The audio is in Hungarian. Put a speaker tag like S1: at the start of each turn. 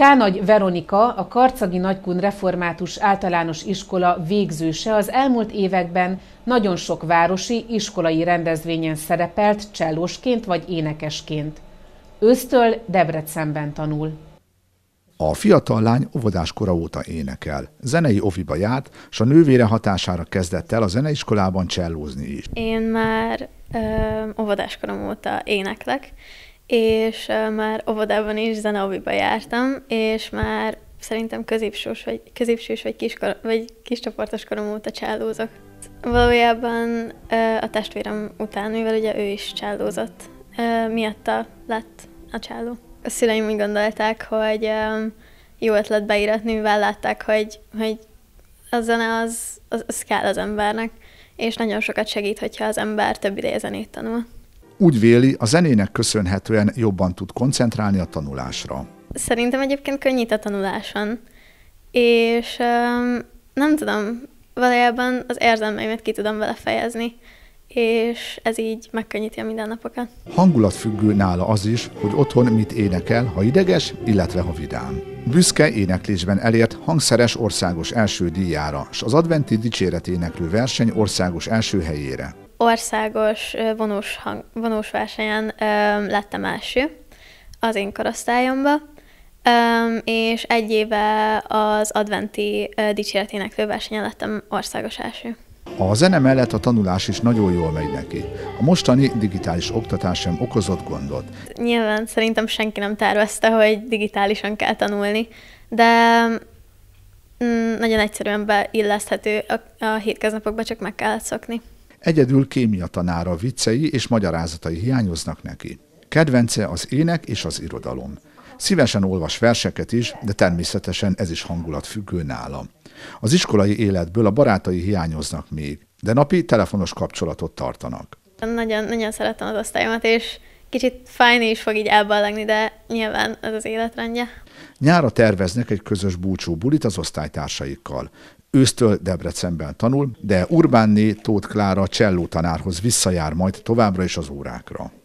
S1: Kánagy Veronika, a Karcagi Nagykun Református Általános Iskola végzőse az elmúlt években nagyon sok városi, iskolai rendezvényen szerepelt csellósként vagy énekesként. Ősztől Debrecenben tanul. A fiatal lány óvodáskora óta énekel. Zenei oviba járt, és a nővére hatására kezdett el a zeneiskolában csellózni is.
S2: Én már óvodáskorom óta éneklek, és már óvodában is Zanabiba jártam, és már szerintem középsős vagy, középsős vagy, kiskor, vagy csoportos korom óta csálózok. Valójában a testvérem után, mivel ugye ő is csálózott, miatta lett a csáló. A szüleim úgy gondolták, hogy jó ötlet beíratni mivel látták, hogy, hogy a zene az, az, az kell az embernek, és nagyon sokat segít, hogyha az ember több ideje zenét tanul
S1: úgy véli, a zenének köszönhetően jobban tud koncentrálni a tanulásra.
S2: Szerintem egyébként könnyít a tanuláson, és um, nem tudom, valójában az érzelmeimet ki tudom vele fejezni és ez így megkönnyíti a mindennapokat.
S1: Hangulatfüggő nála az is, hogy otthon mit énekel, ha ideges, illetve ha vidám. Büszke éneklésben elért hangszeres országos első díjára, s az adventi dicséretének verseny országos első helyére
S2: országos vonós, hang, vonós versenyen lettem első az én korosztályomba, és egy éve az adventi dicséretének főversenyen lettem országos első.
S1: A zene mellett a tanulás is nagyon jól megy neki. A mostani digitális oktatás sem okozott gondot.
S2: Nyilván szerintem senki nem tervezte, hogy digitálisan kell tanulni, de mm, nagyon egyszerűen beilleszthető, a, a hétköznapokban csak meg kellett szokni.
S1: Egyedül kémia tanára viccei és magyarázatai hiányoznak neki. Kedvence az ének és az irodalom. Szívesen olvas verseket is, de természetesen ez is hangulat függő nála. Az iskolai életből a barátai hiányoznak még, de napi telefonos kapcsolatot tartanak.
S2: Nagyon, nagyon szeretem az osztályomat, és kicsit fájni is fog így elballagni, de nyilván ez az életrendje.
S1: Nyára terveznek egy közös búcsú bulit az osztálytársaikkal. Ősztől Debrecenben tanul, de Urbánné Tóth Klára cselló tanárhoz visszajár majd továbbra is az órákra.